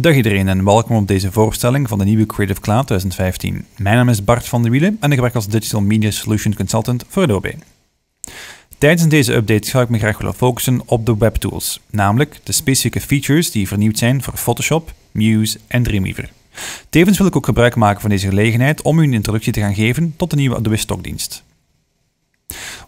Dag iedereen en welkom op deze voorstelling van de nieuwe Creative Cloud 2015. Mijn naam is Bart van der Wielen en ik werk als Digital Media Solution Consultant voor Adobe. Tijdens deze update ga ik me graag willen focussen op de webtools, namelijk de specifieke features die vernieuwd zijn voor Photoshop, Muse en Dreamweaver. Tevens wil ik ook gebruik maken van deze gelegenheid om u een introductie te gaan geven tot de nieuwe Adobe Stockdienst.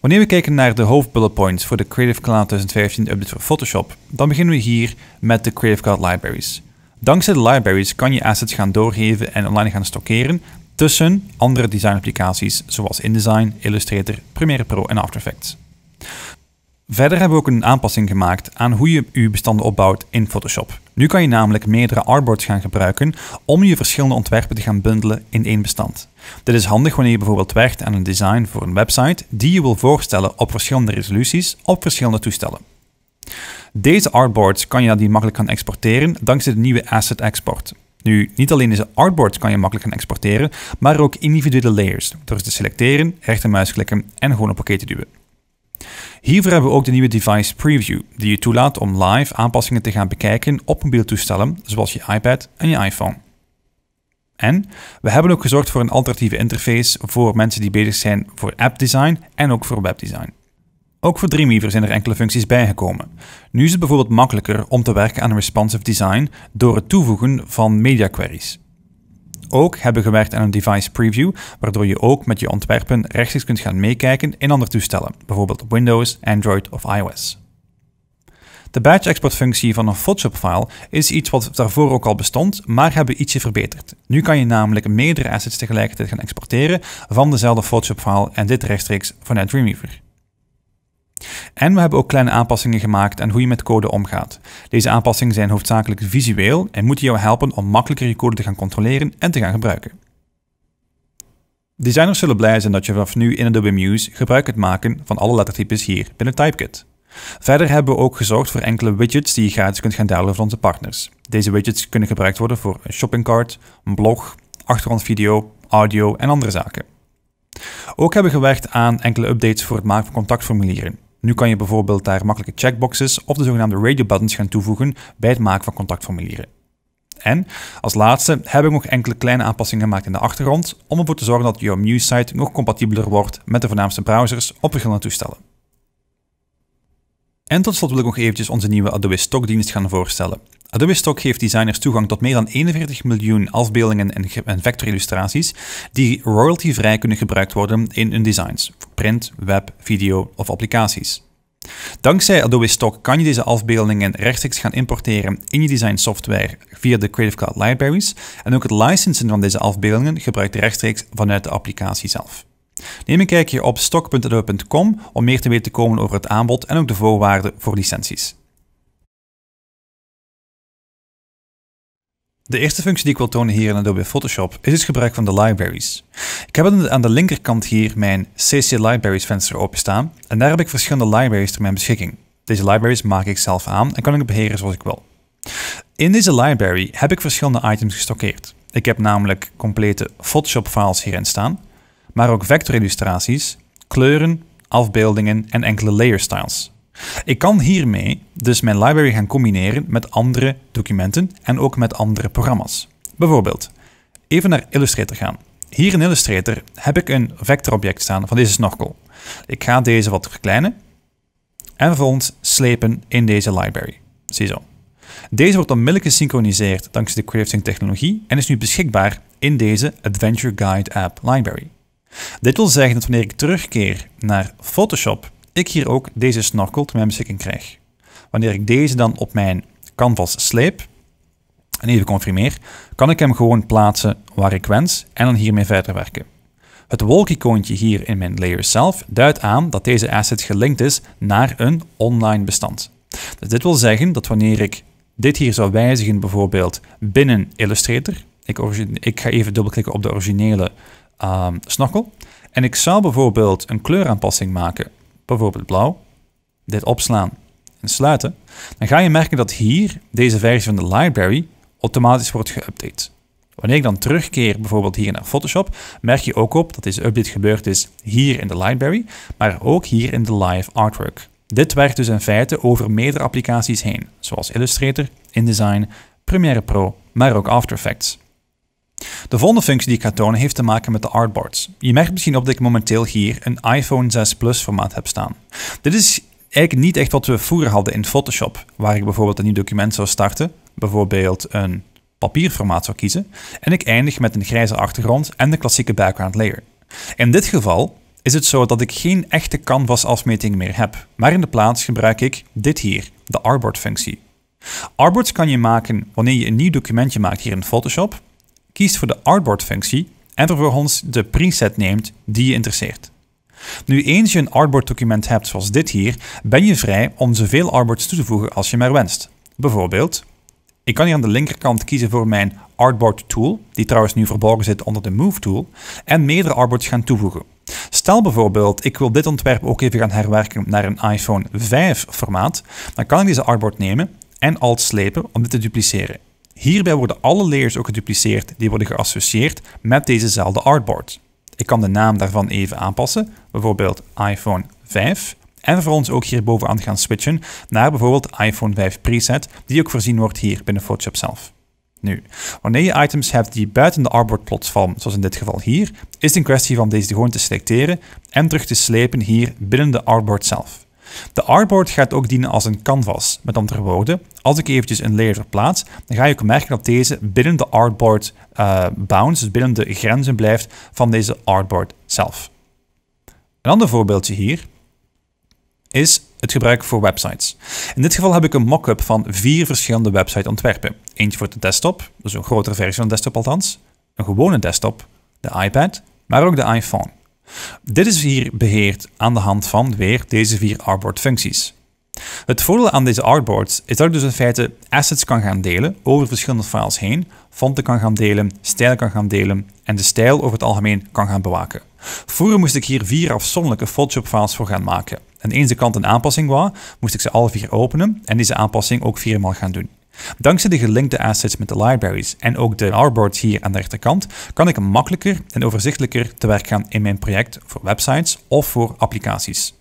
Wanneer we kijken naar de hoofdbullet points voor de Creative Cloud 2015 update voor Photoshop, dan beginnen we hier met de Creative Cloud Libraries. Dankzij de libraries kan je assets gaan doorgeven en online gaan stockeren tussen andere designapplicaties zoals InDesign, Illustrator, Premiere Pro en After Effects. Verder hebben we ook een aanpassing gemaakt aan hoe je je bestanden opbouwt in Photoshop. Nu kan je namelijk meerdere artboards gaan gebruiken om je verschillende ontwerpen te gaan bundelen in één bestand. Dit is handig wanneer je bijvoorbeeld werkt aan een design voor een website die je wil voorstellen op verschillende resoluties op verschillende toestellen. Deze artboards kan je die makkelijk gaan exporteren dankzij de nieuwe asset export. Nu, niet alleen deze artboards kan je makkelijk gaan exporteren, maar ook individuele layers door ze te selecteren, rechtermuisklikken en gewoon op oké te duwen. Hiervoor hebben we ook de nieuwe Device Preview, die je toelaat om live aanpassingen te gaan bekijken op mobiele toestellen, zoals je iPad en je iPhone. En we hebben ook gezorgd voor een alternatieve interface voor mensen die bezig zijn voor app design en ook voor webdesign. Ook voor Dreamweaver zijn er enkele functies bijgekomen. Nu is het bijvoorbeeld makkelijker om te werken aan een responsive design door het toevoegen van media queries. Ook hebben we gewerkt aan een device preview, waardoor je ook met je ontwerpen rechtstreeks kunt gaan meekijken in andere toestellen, bijvoorbeeld Windows, Android of iOS. De export exportfunctie van een Photoshop-file is iets wat daarvoor ook al bestond, maar hebben ietsje verbeterd. Nu kan je namelijk meerdere assets tegelijkertijd gaan exporteren van dezelfde Photoshop-file en dit rechtstreeks vanuit Dreamweaver. En we hebben ook kleine aanpassingen gemaakt aan hoe je met code omgaat. Deze aanpassingen zijn hoofdzakelijk visueel en moeten jou helpen om makkelijker je code te gaan controleren en te gaan gebruiken. Designers zullen blij zijn dat je vanaf nu in Adobe Muse gebruik kunt maken van alle lettertypes hier binnen Typekit. Verder hebben we ook gezorgd voor enkele widgets die je gratis kunt gaan downloaden van onze partners. Deze widgets kunnen gebruikt worden voor een shoppingcart, een blog, achtergrondvideo, audio en andere zaken. Ook hebben we gewerkt aan enkele updates voor het maken van contactformulieren. Nu kan je bijvoorbeeld daar makkelijke checkboxes of de zogenaamde radio buttons gaan toevoegen bij het maken van contactformulieren. En als laatste heb ik nog enkele kleine aanpassingen gemaakt in de achtergrond om ervoor te zorgen dat jouw news site nog compatibeler wordt met de voornaamste browsers op verschillende toestellen. En tot slot wil ik nog eventjes onze nieuwe Adobe Stockdienst gaan voorstellen. Adobe Stock geeft designers toegang tot meer dan 41 miljoen afbeeldingen en vectorillustraties die royaltyvrij kunnen gebruikt worden in hun designs, voor print, web, video of applicaties. Dankzij Adobe Stock kan je deze afbeeldingen rechtstreeks gaan importeren in je design software via de Creative Cloud libraries en ook het licensen van deze afbeeldingen gebruikt rechtstreeks vanuit de applicatie zelf. Neem een kijkje op stock.adobe.com om meer te weten te komen over het aanbod en ook de voorwaarden voor licenties. De eerste functie die ik wil tonen hier in Adobe Photoshop is het gebruik van de libraries. Ik heb aan de linkerkant hier mijn CC Libraries venster openstaan en daar heb ik verschillende libraries ter mijn beschikking. Deze libraries maak ik zelf aan en kan ik beheren zoals ik wil. In deze library heb ik verschillende items gestockeerd. Ik heb namelijk complete Photoshop files hierin staan, maar ook vectorillustraties, kleuren, afbeeldingen en enkele layer styles. Ik kan hiermee dus mijn library gaan combineren met andere documenten en ook met andere programma's. Bijvoorbeeld, even naar Illustrator gaan. Hier in Illustrator heb ik een vectorobject staan van deze snorkel. Ik ga deze wat verkleinen en vervolgens slepen in deze library. Ziezo. Deze wordt onmiddellijk gesynchroniseerd dankzij de CraveSync technologie en is nu beschikbaar in deze Adventure Guide App Library. Dit wil zeggen dat wanneer ik terugkeer naar Photoshop ik hier ook deze snorkel te mijn beschikking krijg. Wanneer ik deze dan op mijn canvas sleep en even confirmeer, kan ik hem gewoon plaatsen waar ik wens en dan hiermee verder werken. Het wolkicoontje icoontje hier in mijn layer zelf duidt aan dat deze asset gelinkt is naar een online bestand. Dus dit wil zeggen dat wanneer ik dit hier zou wijzigen bijvoorbeeld binnen Illustrator, ik, ik ga even dubbelklikken op de originele um, en ik zou bijvoorbeeld een kleuraanpassing maken bijvoorbeeld blauw, dit opslaan en sluiten, dan ga je merken dat hier deze versie van de library automatisch wordt geüpdate. Wanneer ik dan terugkeer bijvoorbeeld hier naar Photoshop, merk je ook op dat deze update gebeurd is hier in de library, maar ook hier in de live artwork. Dit werkt dus in feite over meerdere applicaties heen, zoals Illustrator, InDesign, Premiere Pro, maar ook After Effects. De volgende functie die ik ga tonen heeft te maken met de artboards. Je merkt misschien op dat ik momenteel hier een iPhone 6 Plus formaat heb staan. Dit is eigenlijk niet echt wat we vroeger hadden in Photoshop, waar ik bijvoorbeeld een nieuw document zou starten, bijvoorbeeld een papierformaat zou kiezen, en ik eindig met een grijze achtergrond en de klassieke background layer. In dit geval is het zo dat ik geen echte canvas-afmeting meer heb, maar in de plaats gebruik ik dit hier, de artboard-functie. Artboards kan je maken wanneer je een nieuw documentje maakt hier in Photoshop, kiest voor de artboard functie en vervolgens de preset neemt die je interesseert. Nu eens je een artboard document hebt zoals dit hier, ben je vrij om zoveel artboards toe te voegen als je maar wenst. Bijvoorbeeld, ik kan hier aan de linkerkant kiezen voor mijn artboard tool, die trouwens nu verborgen zit onder de move tool, en meerdere artboards gaan toevoegen. Stel bijvoorbeeld, ik wil dit ontwerp ook even gaan herwerken naar een iPhone 5 formaat, dan kan ik deze artboard nemen en alt slepen om dit te dupliceren. Hierbij worden alle layers ook gedupliceerd die worden geassocieerd met dezezelfde artboard. Ik kan de naam daarvan even aanpassen, bijvoorbeeld iPhone 5. En voor ons ook hierbovenaan gaan switchen naar bijvoorbeeld iPhone 5 preset, die ook voorzien wordt hier binnen Photoshop zelf. Nu, wanneer je items hebt die buiten de artboard plots vallen, zoals in dit geval hier, is het een kwestie van deze gewoon te selecteren en terug te slepen hier binnen de artboard zelf. De artboard gaat ook dienen als een canvas. Met andere woorden, als ik eventjes een layer verplaats, dan ga je ook merken dat deze binnen de artboard uh, bounds, dus binnen de grenzen blijft van deze artboard zelf. Een ander voorbeeldje hier is het gebruik voor websites. In dit geval heb ik een mock-up van vier verschillende website ontwerpen. Eentje voor de desktop, dus een grotere versie van de desktop althans, een gewone desktop, de iPad, maar ook de iPhone. Dit is hier beheerd aan de hand van weer deze vier artboard functies. Het voordeel aan deze artboards is dat ik dus in feite assets kan gaan delen over verschillende files heen, fonten kan gaan delen, stijlen kan gaan delen en de stijl over het algemeen kan gaan bewaken. Vroeger moest ik hier vier afzonderlijke Photoshop files voor gaan maken. En eens de kant een aanpassing was, moest ik ze alle vier openen en deze aanpassing ook viermaal gaan doen. Dankzij de gelinkte assets met de libraries en ook de artboards hier aan de rechterkant, kan ik makkelijker en overzichtelijker te werk gaan in mijn project voor websites of voor applicaties.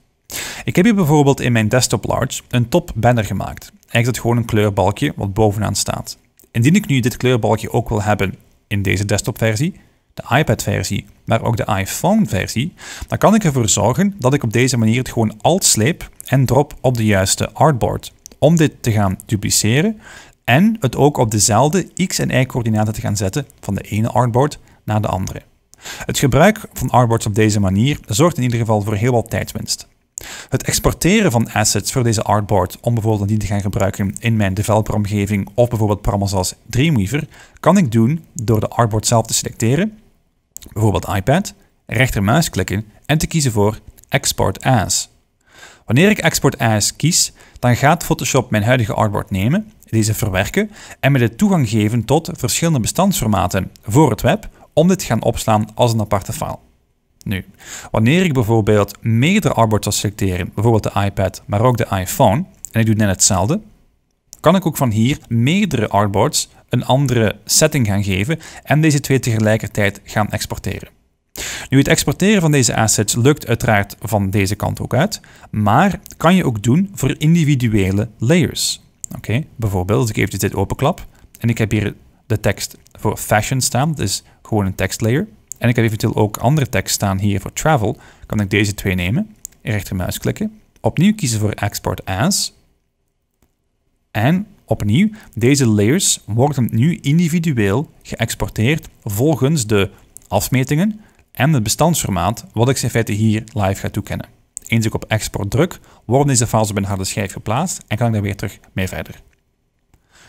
Ik heb hier bijvoorbeeld in mijn desktop large een top banner gemaakt. Eigenlijk is het gewoon een kleurbalkje wat bovenaan staat. Indien ik nu dit kleurbalkje ook wil hebben in deze desktop versie, de iPad-versie, maar ook de iPhone-versie, dan kan ik ervoor zorgen dat ik op deze manier het gewoon alt sleep en drop op de juiste artboard om dit te gaan dupliceren en het ook op dezelfde x- en y-coördinaten te gaan zetten van de ene artboard naar de andere. Het gebruik van artboards op deze manier zorgt in ieder geval voor heel wat tijdwinst. Het exporteren van assets voor deze artboard om bijvoorbeeld die te gaan gebruiken in mijn developeromgeving of bijvoorbeeld programma's als Dreamweaver, kan ik doen door de artboard zelf te selecteren, bijvoorbeeld iPad, rechtermuis klikken en te kiezen voor Export As. Wanneer ik Export As kies, dan gaat Photoshop mijn huidige artboard nemen, deze verwerken en me de toegang geven tot verschillende bestandsformaten voor het web om dit te gaan opslaan als een aparte file. Nu, wanneer ik bijvoorbeeld meerdere artboards zal selecteren, bijvoorbeeld de iPad, maar ook de iPhone, en ik doe net hetzelfde, kan ik ook van hier meerdere artboards een andere setting gaan geven en deze twee tegelijkertijd gaan exporteren. Nu, het exporteren van deze assets lukt uiteraard van deze kant ook uit, maar kan je ook doen voor individuele layers. Oké, bijvoorbeeld als dus ik even dus dit openklap en ik heb hier de tekst voor fashion staan, dat is gewoon een tekstlayer. En ik heb eventueel ook andere tekst staan hier voor travel, kan ik deze twee nemen, rechtermuis klikken, opnieuw kiezen voor export as. En opnieuw, deze layers worden nu individueel geëxporteerd volgens de afmetingen en het bestandsformaat wat ik in feite hier live ga toekennen. Eens ik op export druk, worden deze files op een harde schijf geplaatst en kan ik daar weer terug mee verder.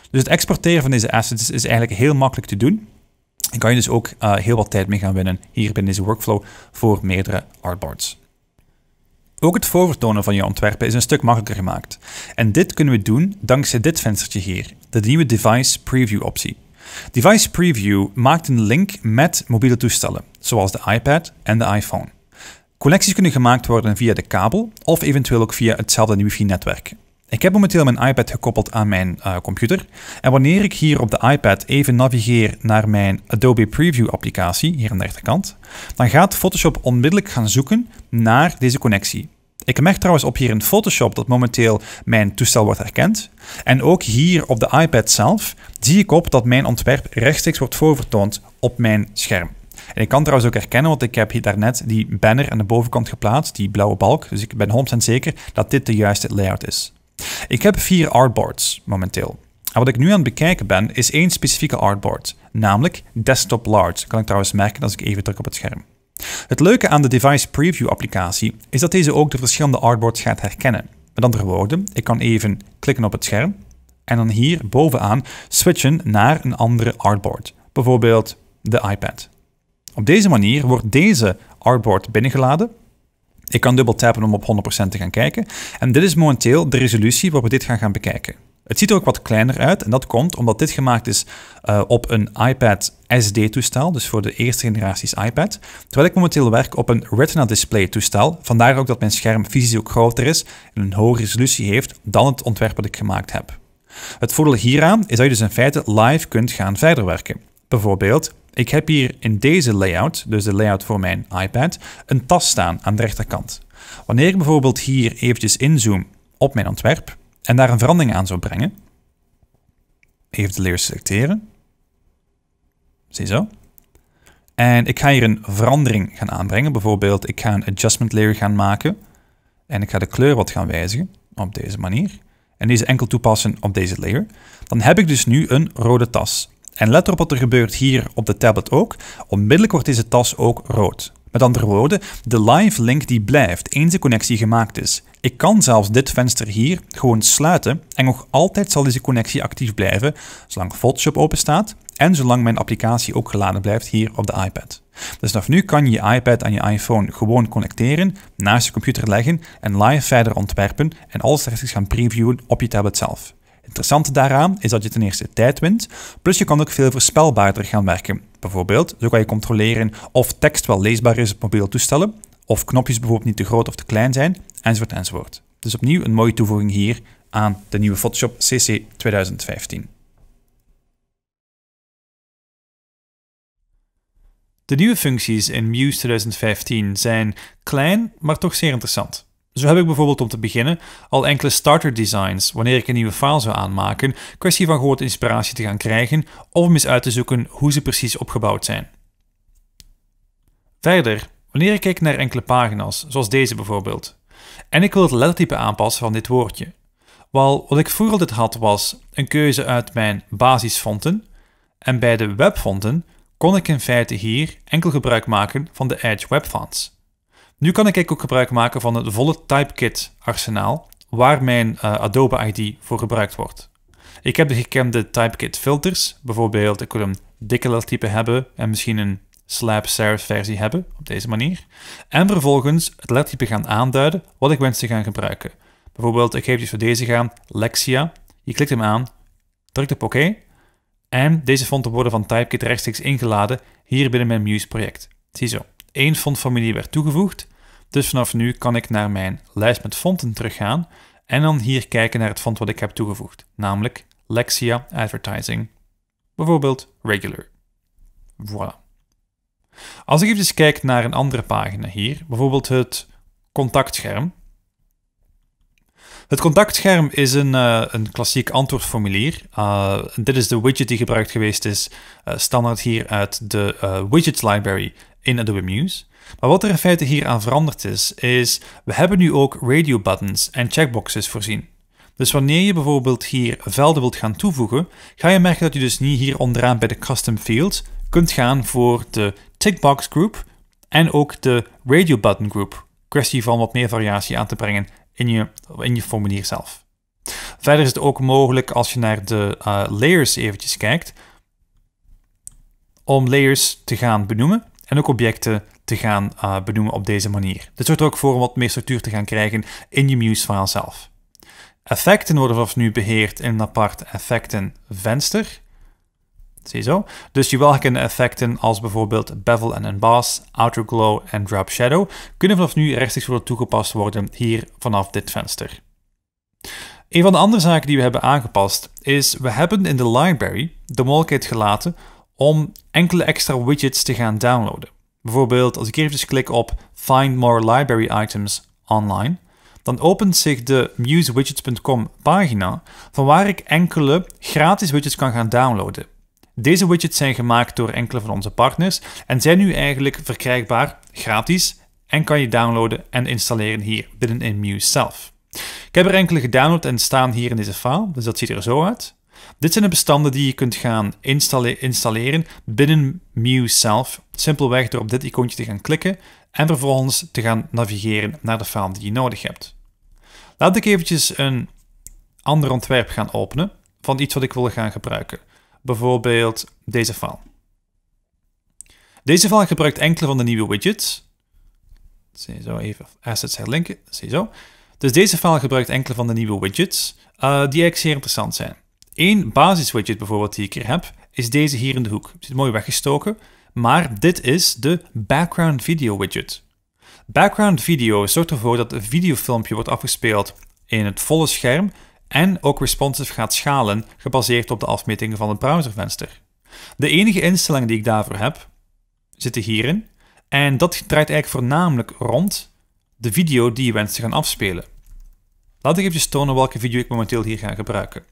Dus het exporteren van deze assets is eigenlijk heel makkelijk te doen. En kan je dus ook eh, heel wat tijd mee gaan winnen hier binnen deze workflow voor meerdere artboards. Ook het voorvertonen van je ontwerpen is een stuk makkelijker gemaakt. En dit kunnen we doen dankzij dit venstertje hier, de nieuwe Device Preview optie. Device Preview maakt een link met mobiele toestellen, zoals de iPad en de iPhone. Collecties kunnen gemaakt worden via de kabel of eventueel ook via hetzelfde wifi-netwerk. Ik heb momenteel mijn iPad gekoppeld aan mijn eh, computer. En wanneer ik hier op de iPad even navigeer naar mijn Adobe Preview applicatie, hier aan de rechterkant, dan gaat Photoshop onmiddellijk gaan zoeken naar deze connectie. Ik merk trouwens op hier in Photoshop dat momenteel mijn toestel wordt herkend. En ook hier op de iPad zelf zie ik op dat mijn ontwerp rechtstreeks wordt voorvertoond op mijn scherm. En ik kan trouwens ook herkennen, want ik heb hier daarnet die banner aan de bovenkant geplaatst, die blauwe balk. Dus ik ben 100% zeker dat dit de juiste layout is. Ik heb vier artboards momenteel. En wat ik nu aan het bekijken ben, is één specifieke artboard, namelijk Desktop Large. Dat kan ik trouwens merken als ik even druk op het scherm. Het leuke aan de Device Preview applicatie is dat deze ook de verschillende artboards gaat herkennen. Met andere woorden, ik kan even klikken op het scherm en dan hier bovenaan switchen naar een andere artboard, bijvoorbeeld de iPad. Op deze manier wordt deze artboard binnengeladen. Ik kan dubbel tappen om op 100% te gaan kijken. En dit is momenteel de resolutie waarop we dit gaan gaan bekijken. Het ziet er ook wat kleiner uit en dat komt omdat dit gemaakt is eh, op een iPad SD-toestel, dus voor de eerste generaties iPad. Terwijl ik momenteel werk op een Retina Display toestel, vandaar ook dat mijn scherm fysisch ook groter is en een hogere resolutie heeft dan het ontwerp dat ik gemaakt heb. Het voordeel hieraan is dat je dus in feite live kunt gaan verder werken. Bijvoorbeeld, ik heb hier in deze layout, dus de layout voor mijn iPad, een tas staan aan de rechterkant. Wanneer ik bijvoorbeeld hier eventjes inzoom op mijn ontwerp, en daar een verandering aan zou brengen, even de layer selecteren. Ziezo. En ik ga hier een verandering gaan aanbrengen. Bijvoorbeeld, ik ga een adjustment layer gaan maken. En ik ga de kleur wat gaan wijzigen, op deze manier. En deze enkel toepassen op deze layer. Dan heb ik dus nu een rode tas. En let erop wat er gebeurt hier op de tablet ook. Onmiddellijk wordt deze tas ook rood. Met andere woorden, de live link die blijft eens de connectie gemaakt is. Ik kan zelfs dit venster hier gewoon sluiten en nog altijd zal deze connectie actief blijven zolang Photoshop open staat en zolang mijn applicatie ook geladen blijft hier op de iPad. Dus vanaf nu kan je je iPad aan je iPhone gewoon connecteren, naast je computer leggen en live verder ontwerpen en alles rechtstreeks gaan previewen op je tablet zelf. Interessant daaraan is dat je ten eerste tijd wint, plus je kan ook veel voorspelbaarder gaan werken Bijvoorbeeld, zo kan je controleren of tekst wel leesbaar is op mobiele toestellen, of knopjes bijvoorbeeld niet te groot of te klein zijn, enzovoort enzovoort. Dus opnieuw een mooie toevoeging hier aan de nieuwe Photoshop CC 2015. De nieuwe functies in Muse 2015 zijn klein, maar toch zeer interessant. Zo heb ik bijvoorbeeld om te beginnen al enkele starter designs wanneer ik een nieuwe file zou aanmaken, kwestie van gewoon inspiratie te gaan krijgen of om eens uit te zoeken hoe ze precies opgebouwd zijn. Verder, wanneer ik kijk naar enkele pagina's, zoals deze bijvoorbeeld, en ik wil het lettertype aanpassen van dit woordje. Wel, wat ik vroeger altijd had was een keuze uit mijn basisfonten en bij de webfonten kon ik in feite hier enkel gebruik maken van de Edge Webfonts. Nu kan ik ook gebruik maken van het volle Typekit arsenaal waar mijn eh, Adobe ID voor gebruikt wordt. Ik heb de gekende Typekit filters, bijvoorbeeld ik wil een dikke type hebben en misschien een slab serif versie hebben, op deze manier. En vervolgens het lettertype gaan aanduiden wat ik wens te gaan gebruiken. Bijvoorbeeld, ik geef dus voor deze gaan Lexia. Je klikt hem aan, drukt op oké OK, en deze fonten worden van Typekit rechtstreeks ingeladen hier binnen mijn Muse project. Ziezo. Eén familie werd toegevoegd, dus vanaf nu kan ik naar mijn lijst met fonten teruggaan en dan hier kijken naar het font wat ik heb toegevoegd, namelijk Lexia Advertising. Bijvoorbeeld Regular. Voilà. Als ik even kijk naar een andere pagina hier, bijvoorbeeld het contactscherm. Het contactscherm is een, eh, een klassiek antwoordformulier. Eh, dit is de widget die gebruikt geweest is, eh, standaard hier uit de widgets library in Adobe Muse. Maar wat er in feite hier aan veranderd is, is we hebben nu ook radio buttons en checkboxes voorzien. Dus wanneer je bijvoorbeeld hier velden wilt gaan toevoegen, ga je merken dat je dus niet hier onderaan bij de custom fields kunt gaan voor de tickbox group en ook de radio button group. Kwestie van wat meer variatie aan te brengen in je, in je formulier zelf. Verder is het ook mogelijk als je naar de eh, layers eventjes kijkt, om layers te gaan benoemen en ook objecten te gaan eh, benoemen op deze manier. Dit zorgt er ook voor om wat meer structuur te gaan krijgen in je Muse-file zelf. Effecten worden vanaf nu beheerd in een apart venster. Zie je zo. Dus je welgekende effecten als bijvoorbeeld Bevel en Emboss, Outer Glow en Drop Shadow kunnen vanaf nu rechtstreeks worden toegepast worden hier vanaf dit venster. Een van de andere zaken die we hebben aangepast is we hebben in de library de mogelijkheid gelaten om enkele extra widgets te gaan downloaden. Bijvoorbeeld als ik hier even klik op Find More Library Items Online, dan opent zich de musewidgets.com pagina van waar ik enkele gratis widgets kan gaan downloaden. Deze widgets zijn gemaakt door enkele van onze partners en zijn nu eigenlijk verkrijgbaar gratis en kan je downloaden en installeren hier binnen in Muse zelf. Ik heb er enkele gedownload en staan hier in deze file, dus dat ziet er zo uit. Dit zijn de bestanden die je kunt gaan installeren binnen Muse zelf. Simpelweg door op dit icoontje te gaan klikken en vervolgens te gaan navigeren naar de file die je nodig hebt. Laat ik eventjes een ander ontwerp gaan openen van iets wat ik wil gaan gebruiken. Bijvoorbeeld deze file. Deze file gebruikt enkele van de nieuwe widgets. Zo even assets herlinken. Zo. Dus deze file gebruikt enkele van de nieuwe widgets eh, die eigenlijk zeer interessant zijn. Eén basiswidget bijvoorbeeld die ik hier heb, is deze hier in de hoek. Het zit mooi weggestoken, maar dit is de background video widget. Background video zorgt ervoor dat een videofilmpje wordt afgespeeld in het volle scherm en ook responsive gaat schalen gebaseerd op de afmetingen van het browservenster. De enige instellingen die ik daarvoor heb, zitten hierin. En dat draait eigenlijk voornamelijk rond de video die je wenst te gaan afspelen. Laat ik even tonen welke video ik momenteel hier ga gebruiken.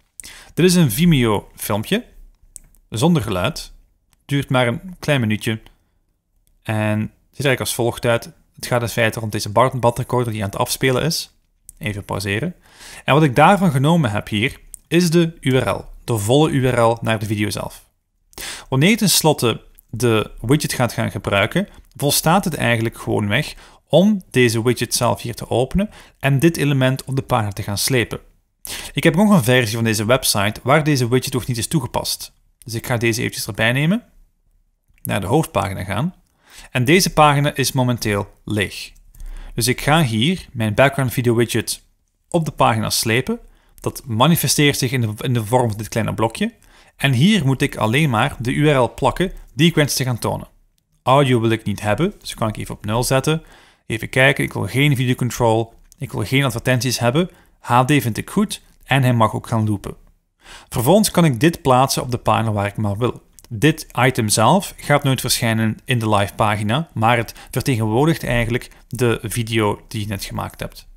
Dit is een Vimeo-filmpje, zonder geluid. Duurt maar een klein minuutje. En het ziet eigenlijk als volgt uit. Het gaat in feite rond deze Barton recorder die aan het afspelen is. Even pauzeren. En wat ik daarvan genomen heb hier, is de URL. De volle URL naar de video zelf. Wanneer je tenslotte de widget gaat gaan gebruiken, volstaat het eigenlijk gewoon weg om deze widget zelf hier te openen en dit element op de pagina te gaan slepen. Ik heb nog een versie van deze website waar deze widget nog niet is toegepast. Dus ik ga deze eventjes erbij nemen, naar de hoofdpagina gaan. En deze pagina is momenteel leeg. Dus ik ga hier mijn background video widget op de pagina slepen. Dat manifesteert zich in de, in de vorm van dit kleine blokje. En hier moet ik alleen maar de URL plakken die ik wens te gaan tonen. Audio wil ik niet hebben, dus kan ik even op 0 zetten. Even kijken, ik wil geen video control, ik wil geen advertenties hebben, HD vind ik goed en hij mag ook gaan loopen. Vervolgens kan ik dit plaatsen op de pagina waar ik maar wil. Dit item zelf gaat nooit verschijnen in de live pagina, maar het vertegenwoordigt eigenlijk de video die je net gemaakt hebt.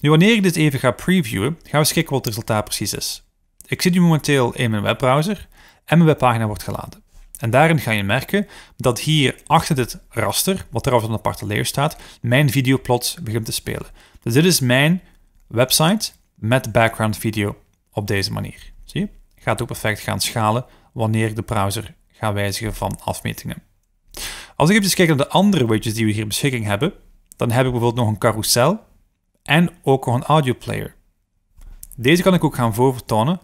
Nu, wanneer ik dit even ga previewen, gaan we eens wat het resultaat precies is. Ik zit nu momenteel in mijn webbrowser en mijn webpagina wordt geladen. En daarin ga je merken dat hier achter dit raster, wat er op een aparte layer staat, mijn video plots begint te spelen. Dus dit is mijn website met background video op deze manier. Zie je? Gaat ook perfect gaan schalen wanneer ik de browser ga wijzigen van afmetingen. Als ik even kijk naar de andere widgets die we hier beschikking hebben, dan heb ik bijvoorbeeld nog een carousel en ook nog een audio player. Deze kan ik ook gaan voorvertonen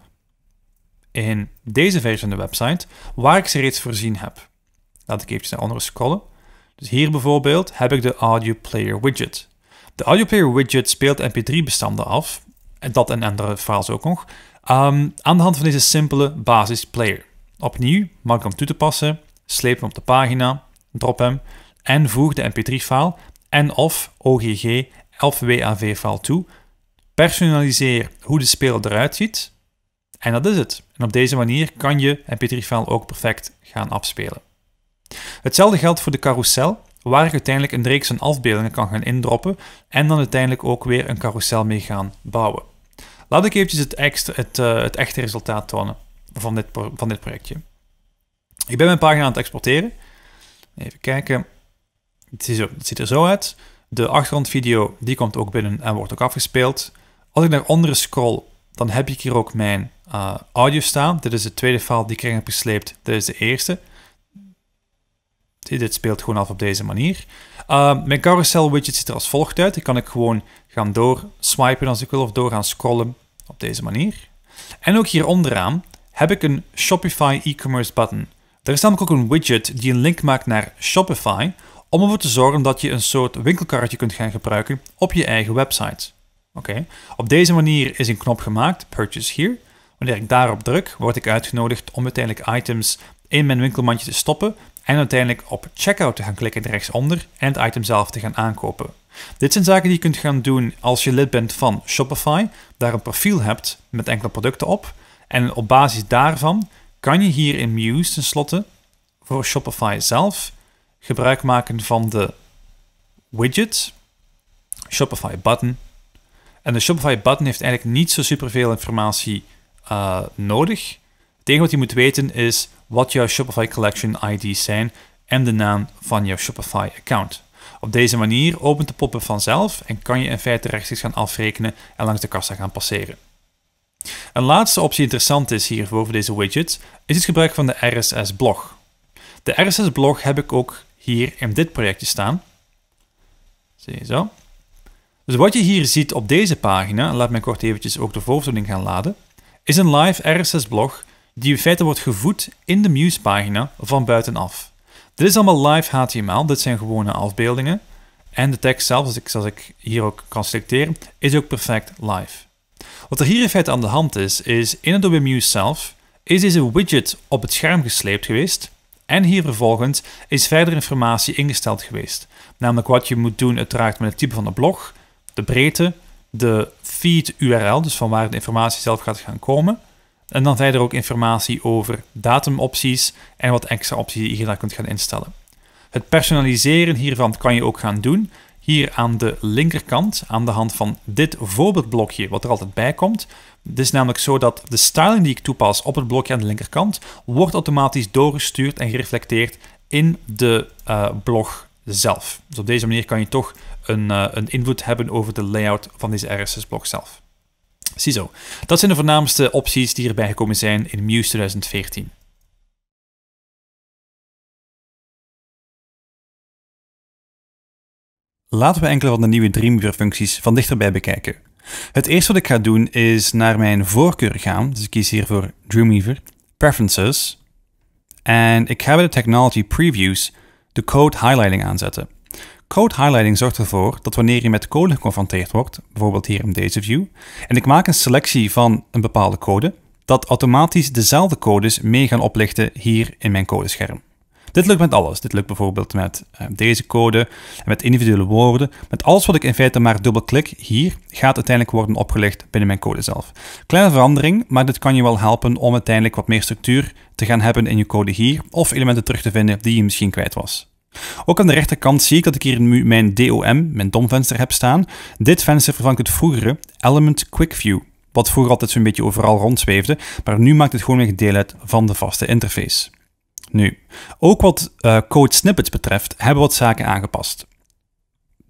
in deze versie van de website, waar ik ze reeds voorzien heb. Laat ik even naar andere scrollen. Dus hier bijvoorbeeld heb ik de audio player widget. De audio player widget speelt mp3-bestanden af, en dat en andere files ook nog, ehm, aan de hand van deze simpele basis player. Opnieuw, maak hem toe te passen, sleep hem op de pagina, drop hem en voeg de mp3-file en of OGG of WAV-file toe. Personaliseer hoe de speler eruit ziet en dat is het. En op deze manier kan je mp3-file ook perfect gaan afspelen. Hetzelfde geldt voor de carousel waar ik uiteindelijk een reeks van afbeeldingen kan gaan indroppen en dan uiteindelijk ook weer een carousel mee gaan bouwen. Laat ik eventjes het, extra, het, eh, het echte resultaat tonen van dit, van dit projectje. Ik ben mijn pagina aan het exporteren. Even kijken. Het, is, ziet er zo uit. De achtergrondvideo die komt ook binnen en wordt ook afgespeeld. Als ik naar onderen scroll, dan heb ik hier ook mijn eh, audio staan. Dit is de tweede file die ik erin heb gesleept. Dit is de eerste dit speelt gewoon af op deze manier. Ehm, mijn carousel widget ziet er als volgt uit. Ik kan ik gewoon gaan door swipen als ik wil of door gaan scrollen op deze manier. En ook hier onderaan heb ik een Shopify e-commerce button. Er is namelijk ook een widget die een link maakt naar Shopify om ervoor te zorgen dat je een soort winkelkarretje kunt gaan gebruiken op je eigen website. Oké, Op deze manier is een knop gemaakt, Purchase Here. Wanneer ik daarop druk, word ik uitgenodigd om uiteindelijk items in mijn winkelmandje te stoppen en uiteindelijk op checkout te gaan klikken rechtsonder en het item zelf te gaan aankopen. Dit zijn zaken die je kunt gaan doen als je lid bent van Shopify, daar een profiel hebt met enkele producten op en op basis daarvan kan je hier in Muse tenslotte voor Shopify zelf gebruik maken van de widget, Shopify button. En de Shopify button heeft eigenlijk niet zo superveel informatie eh, nodig enige wat je moet weten is wat jouw Shopify Collection ID's zijn en de naam van jouw Shopify account. Op deze manier opent de pop-up vanzelf en kan je in feite rechtstreeks gaan afrekenen en langs de kassa gaan passeren. Een laatste optie interessant is hier voor deze widget, is het gebruik van de RSS-blog. De RSS-blog heb ik ook hier in dit projectje staan. Zie je zo. Dus wat je hier ziet op deze pagina, laat mij kort eventjes ook de voorvertoning gaan laden, is een live RSS-blog die in feite wordt gevoed in de Muse-pagina van buitenaf. Dit is allemaal live HTML, dit zijn gewone afbeeldingen. En de tekst zelf, zoals ik, ik hier ook kan selecteren, is ook perfect live. Wat er hier in feite aan de hand is, is in het Muse zelf is deze widget op het scherm gesleept geweest en hier vervolgens is verder informatie ingesteld geweest. Namelijk wat je moet doen uiteraard met het type van de blog, de breedte, de feed URL, dus van waar de informatie zelf gaat gaan komen, en dan verder er ook informatie over datumopties en wat extra opties die je daar kunt gaan instellen. Het personaliseren hiervan kan je ook gaan doen. Hier aan de linkerkant, aan de hand van dit voorbeeldblokje, wat er altijd bij komt. Het is namelijk zo dat de styling die ik toepas op het blokje aan de linkerkant, wordt automatisch doorgestuurd en gereflecteerd in de eh, blog zelf. Dus op deze manier kan je toch een, uh, een invloed hebben over de layout van deze RSS-blog zelf. Ziezo, dat zijn de voornaamste opties die erbij gekomen zijn in Muse 2014. Laten we enkele van de nieuwe Dreamweaver-functies van dichterbij bekijken. Het eerste wat ik ga doen is naar mijn voorkeur gaan, dus ik kies hier voor Dreamweaver, Preferences, en ik ga bij de Technology Previews de Code Highlighting aanzetten. Code highlighting zorgt ervoor dat wanneer je met code geconfronteerd wordt, bijvoorbeeld hier in deze view, en ik maak een selectie van een bepaalde code, dat automatisch dezelfde codes mee gaan oplichten hier in mijn codescherm. Dit lukt met alles. Dit lukt bijvoorbeeld met eh, deze code, met individuele woorden. Met alles wat ik in feite maar dubbelklik hier, gaat uiteindelijk worden opgelicht binnen mijn code zelf. Kleine verandering, maar dit kan je wel helpen om uiteindelijk wat meer structuur te gaan hebben in je code hier, of elementen terug te vinden die je misschien kwijt was. Ook aan de rechterkant zie ik dat ik hier nu mijn DOM, mijn DOM-venster, heb staan. Dit venster vervangt het vroegere Element Quick View, wat vroeger altijd zo'n beetje overal rondzweefde, maar nu maakt het gewoon weer deel uit van de vaste interface. Nu, ook wat uh, code snippets betreft, hebben we wat zaken aangepast.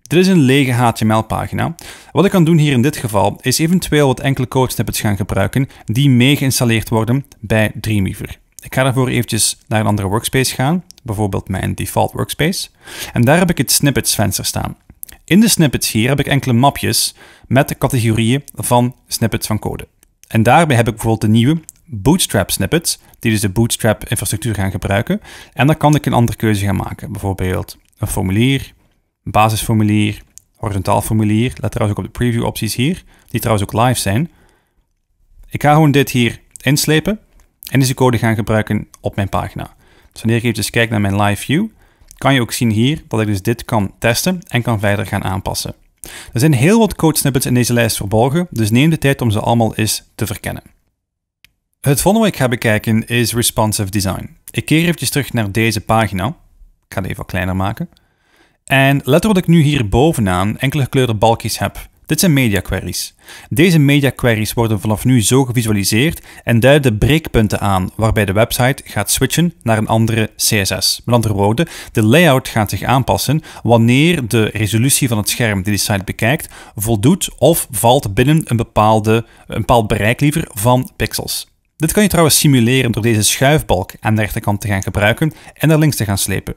Dit is een lege HTML-pagina. Wat ik kan doen hier in dit geval, is eventueel wat enkele code snippets gaan gebruiken die mee geïnstalleerd worden bij Dreamweaver. Ik ga daarvoor eventjes naar een andere workspace gaan, bijvoorbeeld mijn default workspace. En daar heb ik het snippets venster staan. In de snippets hier heb ik enkele mapjes met de categorieën van snippets van code. En daarbij heb ik bijvoorbeeld de nieuwe Bootstrap snippets, die dus de Bootstrap infrastructuur gaan gebruiken. En daar kan ik een andere keuze gaan maken. Bijvoorbeeld een formulier, basisformulier, horizontaal formulier. Let trouwens ook op de preview opties hier, die trouwens ook live zijn. Ik ga gewoon dit hier inslepen en deze code gaan gebruiken op mijn pagina. Dus wanneer ik even dus kijk naar mijn live view, kan je ook zien hier dat ik dus dit kan testen en kan verder gaan aanpassen. Er zijn heel wat code snippets in deze lijst verborgen, dus neem de tijd om ze allemaal eens te verkennen. Het volgende wat ik ga bekijken is responsive design. Ik keer eventjes terug naar deze pagina. Ik ga het even wat kleiner maken. En let op dat ik nu hier bovenaan enkele gekleurde balkjes heb. Dit zijn media queries. Deze media queries worden vanaf nu zo gevisualiseerd en duiden breekpunten aan waarbij de website gaat switchen naar een andere CSS. Met andere woorden, de layout gaat zich aanpassen wanneer de resolutie van het scherm die de site bekijkt voldoet of valt binnen een, bepaalde, een bepaald bereik liever van pixels. Dit kan je trouwens simuleren door deze schuifbalk aan de rechterkant te gaan gebruiken en naar links te gaan slepen.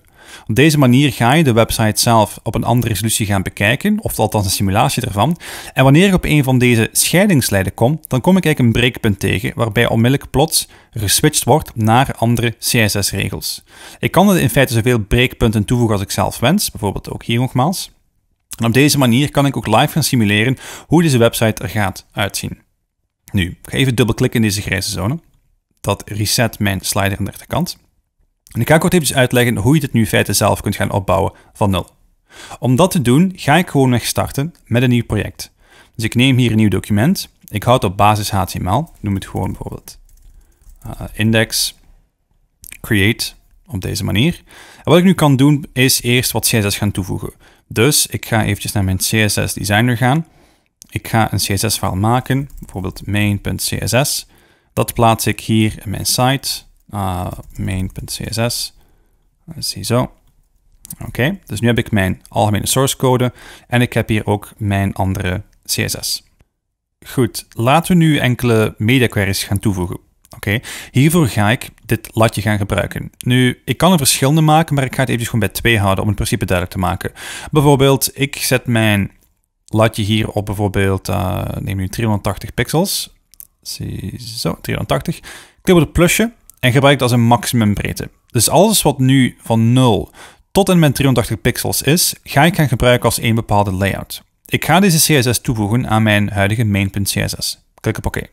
Op deze manier ga je de website zelf op een andere resolutie gaan bekijken, of althans een simulatie ervan. En wanneer ik op een van deze scheidingslijnen kom, dan kom ik eigenlijk een breakpunt tegen, waarbij onmiddellijk plots geswitcht wordt naar andere CSS-regels. Ik kan er in feite zoveel breekpunten toevoegen als ik zelf wens, bijvoorbeeld ook hier nogmaals. En op deze manier kan ik ook live gaan simuleren hoe deze website er gaat uitzien. Nu, ik ga even dubbelklikken in deze grijze zone. Dat reset mijn slider aan de rechterkant. En ik ga kort even uitleggen hoe je dit nu in feite zelf kunt gaan opbouwen van nul. Om dat te doen ga ik weer starten met een nieuw project. Dus ik neem hier een nieuw document. Ik houd op basis HTML. Ik noem het gewoon bijvoorbeeld eh, index create op deze manier. En wat ik nu kan doen is eerst wat CSS gaan toevoegen. Dus ik ga eventjes naar mijn CSS designer gaan. Ik ga een CSS file maken, bijvoorbeeld main.css. Dat plaats ik hier in mijn site uh, main.css. Ziezo. Oké, dus nu heb ik mijn algemene source code en ik heb hier ook mijn andere CSS. Goed, laten we nu enkele media queries gaan toevoegen. Oké, hiervoor ga ik dit latje gaan gebruiken. Nu, ik kan er verschillende maken, maar ik ga het even gewoon bij twee houden om het principe duidelijk te maken. Bijvoorbeeld, ik zet mijn latje hier op bijvoorbeeld, eh, neem nu 380 pixels. Zo, 380. Klik op het plusje en gebruikt als een maximumbreedte. Dus alles wat nu van 0 tot en met 380 pixels is, ga ik gaan gebruiken als één bepaalde layout. Ik ga deze CSS toevoegen aan mijn huidige main.css. Klik op oké. OK.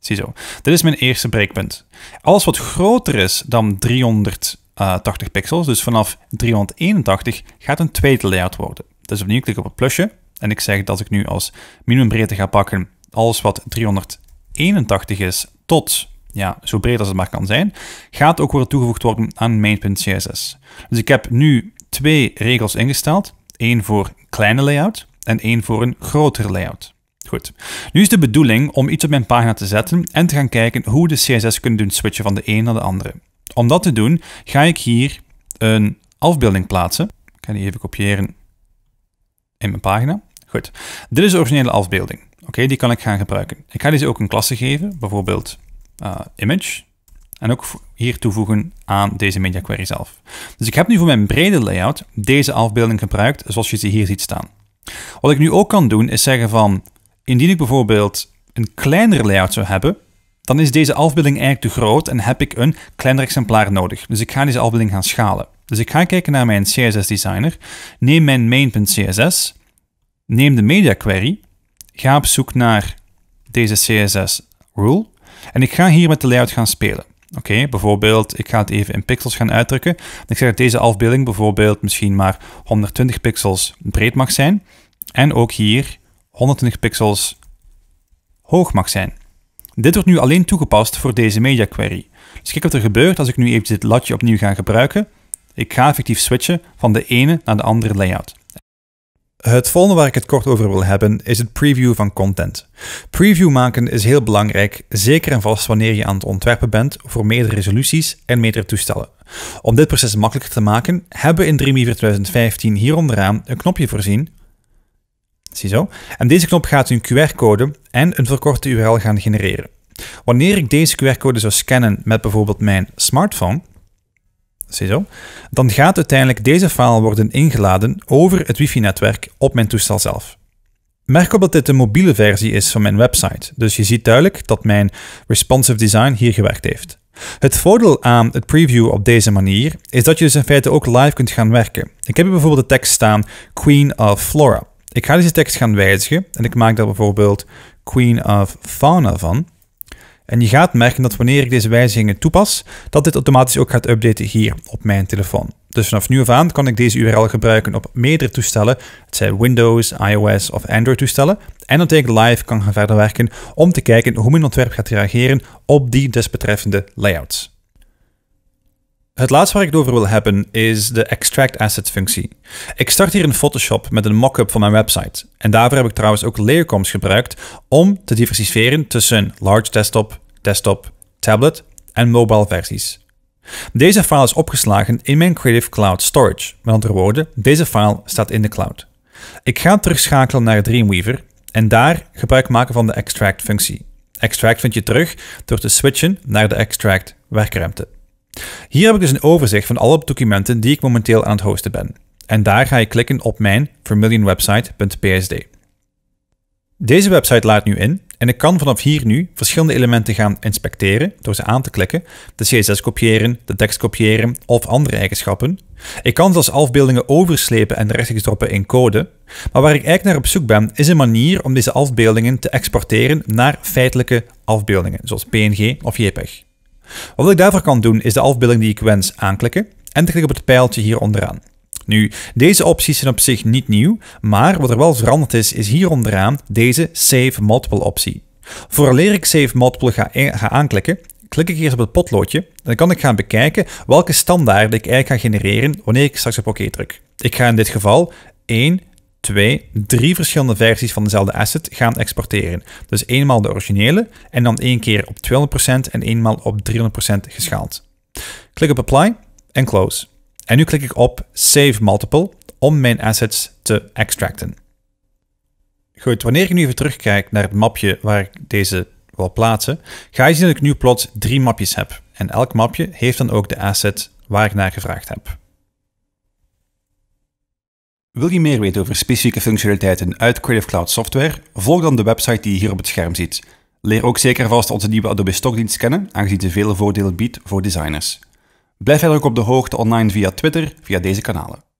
Ziezo. Dit is mijn eerste breekpunt. Alles wat groter is dan 380 pixels, dus vanaf 381, gaat een tweede layout worden. Dus opnieuw klik op het plusje en ik zeg dat ik nu als minimumbreedte ga pakken alles wat 381 is tot ja, zo breed als het maar kan zijn, gaat ook worden toegevoegd worden aan main.css. Dus ik heb nu twee regels ingesteld. één voor kleine layout en één voor een grotere layout. Goed. Nu is de bedoeling om iets op mijn pagina te zetten en te gaan kijken hoe de CSS kunnen doen switchen van de een naar de andere. Om dat te doen ga ik hier een afbeelding plaatsen. Ik ga die even kopiëren in mijn pagina. Goed. Dit is de originele afbeelding. Oké, die kan ik gaan gebruiken. Ik ga deze ook een klasse geven, bijvoorbeeld uh, image. En ook hier toevoegen aan deze media query zelf. Dus ik heb nu voor mijn brede layout deze afbeelding gebruikt, zoals je ze hier ziet staan. Wat ik nu ook kan doen, is zeggen van, indien ik bijvoorbeeld een kleinere layout zou hebben, dan is deze afbeelding eigenlijk te groot en heb ik een kleiner exemplaar nodig. Dus ik ga deze afbeelding gaan schalen. Dus ik ga kijken naar mijn CSS designer, neem mijn main.css, neem de media query, ga op zoek naar deze CSS rule en ik ga hier met de layout gaan spelen. Oké, bijvoorbeeld, ik ga het even in pixels gaan uitdrukken. Ik zeg dat deze afbeelding bijvoorbeeld misschien maar 120 pixels breed mag zijn. En ook hier 120 pixels hoog mag zijn. Dit wordt nu alleen toegepast voor deze media query. Dus kijk wat er gebeurt als ik nu even dit latje opnieuw ga gebruiken. Ik ga effectief switchen van de ene naar de andere layout. Het volgende waar ik het kort over wil hebben is het preview van content. Preview maken is heel belangrijk, zeker en vast wanneer je aan het ontwerpen bent voor meerdere resoluties en meerdere toestellen. Om dit proces makkelijker te maken, hebben we in Dreamweaver 2015 hier onderaan een knopje voorzien. Ziezo. En deze knop gaat een QR-code en een verkorte URL gaan genereren. Wanneer ik deze QR-code zou scannen met bijvoorbeeld mijn smartphone, Ziezo. Dan gaat uiteindelijk deze file worden ingeladen over het wifi-netwerk op mijn toestel zelf. Merk op dat dit de mobiele versie is van mijn website, dus je ziet duidelijk dat mijn responsive design hier gewerkt heeft. Het voordeel aan het preview op deze manier is dat je dus in feite ook live kunt gaan werken. Ik heb hier bijvoorbeeld de tekst staan Queen of Flora. Ik ga deze tekst gaan wijzigen en ik maak daar bijvoorbeeld Queen of Fauna van. En je gaat merken dat wanneer ik deze wijzigingen toepas, dat dit automatisch ook gaat updaten hier op mijn telefoon. Dus vanaf nu af aan kan ik deze URL gebruiken op meerdere toestellen. Het zijn Windows, iOS of Android toestellen. En dan tegen live kan gaan verder werken om te kijken hoe mijn ontwerp gaat reageren op die desbetreffende layouts. Het laatste waar ik het over wil hebben is de Extract Asset functie. Ik start hier in Photoshop met een mock-up van mijn website. En daarvoor heb ik trouwens ook Layercoms gebruikt om te diversifiëren tussen large desktop, desktop, tablet en mobile versies. Deze file is opgeslagen in mijn Creative Cloud Storage. Met andere woorden, deze file staat in de cloud. Ik ga terugschakelen naar Dreamweaver en daar gebruik maken van de Extract functie. Extract vind je terug door te switchen naar de Extract werkruimte. Hier heb ik dus een overzicht van alle documenten die ik momenteel aan het hosten ben. En daar ga je klikken op mijn vermillionwebsite.psd. Deze website laat nu in en ik kan vanaf hier nu verschillende elementen gaan inspecteren door ze aan te klikken, de CSS kopiëren, de tekst kopiëren of andere eigenschappen. Ik kan zelfs afbeeldingen overslepen en rechtstreeks droppen in code, maar waar ik eigenlijk naar op zoek ben is een manier om deze afbeeldingen te exporteren naar feitelijke afbeeldingen, zoals PNG of JPEG. Wat ik daarvoor kan doen is de afbeelding die ik wens aanklikken en te klikken op het pijltje hier onderaan. Nu, deze opties zijn op zich niet nieuw, maar wat er wel veranderd is, is hier onderaan deze Save Multiple optie. Vooraleer ik Save Multiple eh, ga, aanklikken, klik ik eerst op het potloodje en dan kan ik gaan bekijken welke standaarden ik eigenlijk ga genereren wanneer ik straks op oké OK druk. Ik ga in dit geval 1, twee, Drie verschillende versies van dezelfde asset gaan exporteren. Dus eenmaal de originele en dan één keer op 200% en eenmaal op 300% geschaald. Klik op Apply en Close. En nu klik ik op Save Multiple om mijn assets te extracten. Goed, wanneer ik nu even terugkijk naar het mapje waar ik deze wil plaatsen, ga je zien dat ik nu plots drie mapjes heb. En elk mapje heeft dan ook de asset waar ik naar gevraagd heb. Wil je meer weten over specifieke functionaliteiten uit Creative Cloud software? Volg dan de website die je hier op het scherm ziet. Leer ook zeker vast onze nieuwe Adobe Stockdienst kennen, aangezien ze vele voordelen biedt voor designers. Blijf verder ook op de hoogte online via Twitter, via deze kanalen.